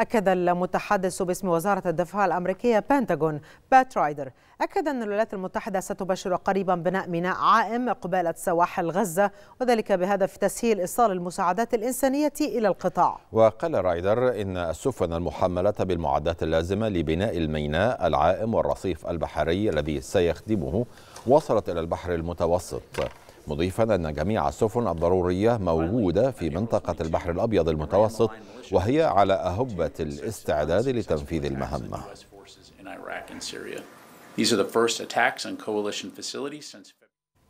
أكد المتحدث باسم وزارة الدفاع الأمريكية بنتاغون بات رايدر أكد أن الولايات المتحدة ستبشر قريبا بناء ميناء عائم قبالة سواحل غزة وذلك بهدف تسهيل إيصال المساعدات الإنسانية إلى القطاع وقال رايدر إن السفن المحملة بالمعدات اللازمة لبناء الميناء العائم والرصيف البحري الذي سيخدمه وصلت إلى البحر المتوسط مضيفا أن جميع السفن الضرورية موجودة في منطقة البحر الأبيض المتوسط وهي على أهبة الاستعداد لتنفيذ المهمة. These are the first attacks on coalition facilities since